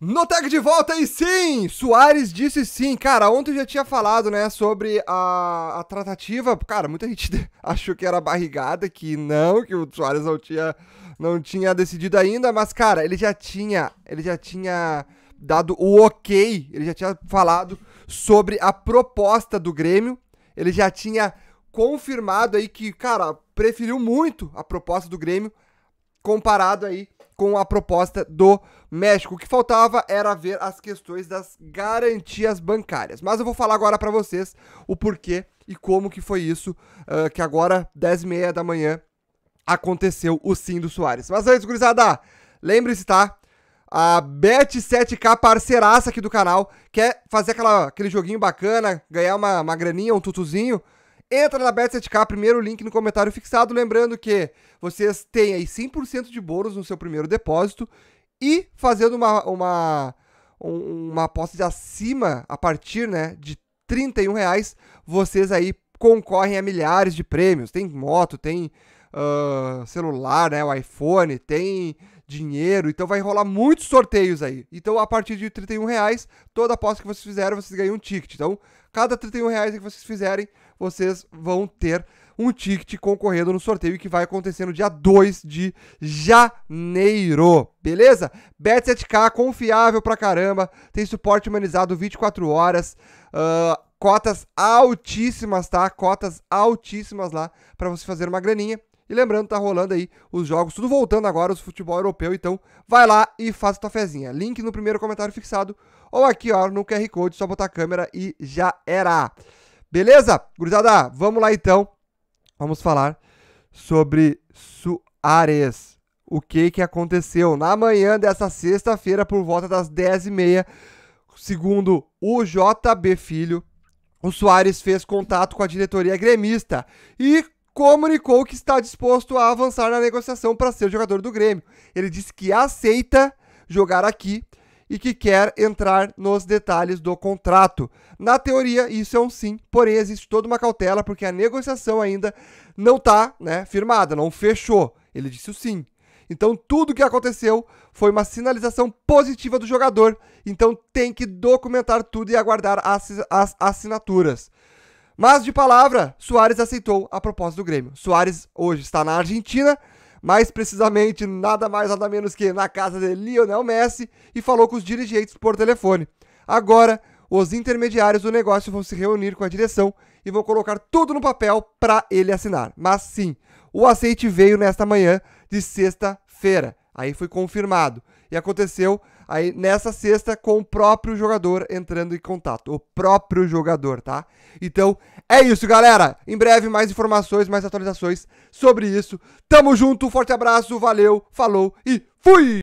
Notec de volta e sim! Soares disse sim. Cara, ontem eu já tinha falado, né, sobre a, a tratativa. Cara, muita gente achou que era barrigada, que não, que o Soares não tinha, não tinha decidido ainda, mas, cara, ele já tinha. Ele já tinha dado o ok, ele já tinha falado sobre a proposta do Grêmio. Ele já tinha confirmado aí que, cara, preferiu muito a proposta do Grêmio comparado aí com a proposta do México. O que faltava era ver as questões das garantias bancárias. Mas eu vou falar agora para vocês o porquê e como que foi isso uh, que agora, 10h30 da manhã, aconteceu o sim do Soares. Mas antes, gurizada, lembre-se, tá? A Bet7K, parceiraça aqui do canal, quer fazer aquela, aquele joguinho bacana, ganhar uma, uma graninha, um tutuzinho? Entra na Bet7k, primeiro link no comentário fixado. Lembrando que vocês têm aí 100% de bônus no seu primeiro depósito e fazendo uma, uma, uma aposta de acima, a partir né, de 31 reais, vocês aí concorrem a milhares de prêmios. Tem moto, tem uh, celular, né, o iPhone, tem dinheiro. Então vai rolar muitos sorteios aí. Então, a partir de 31 reais, toda aposta que vocês fizerem vocês ganham um ticket. Então, cada 31 reais que vocês fizerem, vocês vão ter um ticket concorrendo no sorteio que vai acontecer no dia 2 de janeiro. Beleza? Bet7k, confiável pra caramba, tem suporte humanizado 24 horas, uh, cotas altíssimas, tá? Cotas altíssimas lá para você fazer uma graninha. E lembrando, tá rolando aí os jogos, tudo voltando agora, os futebol europeu. Então, vai lá e faça tua fezinha. Link no primeiro comentário fixado ou aqui, ó, no QR Code, só botar a câmera e já era. Beleza? Gurizada, vamos lá então. Vamos falar sobre Suárez. O que que aconteceu? Na manhã dessa sexta-feira, por volta das 10h30, segundo o JB Filho, o Soares fez contato com a diretoria gremista e comunicou que está disposto a avançar na negociação para ser jogador do Grêmio. Ele disse que aceita jogar aqui e que quer entrar nos detalhes do contrato. Na teoria, isso é um sim, porém existe toda uma cautela porque a negociação ainda não está né, firmada, não fechou. Ele disse o sim. Então, tudo o que aconteceu foi uma sinalização positiva do jogador. Então, tem que documentar tudo e aguardar as, as assinaturas. Mas de palavra, Soares aceitou a proposta do Grêmio. Soares hoje está na Argentina, mais precisamente nada mais nada menos que na casa de Lionel Messi e falou com os dirigentes por telefone. Agora, os intermediários do negócio vão se reunir com a direção e vão colocar tudo no papel para ele assinar. Mas sim, o aceite veio nesta manhã de sexta-feira. Aí foi confirmado e aconteceu Aí nessa sexta com o próprio jogador entrando em contato, o próprio jogador, tá? Então é isso, galera. Em breve mais informações, mais atualizações sobre isso. Tamo junto, forte abraço, valeu, falou e fui.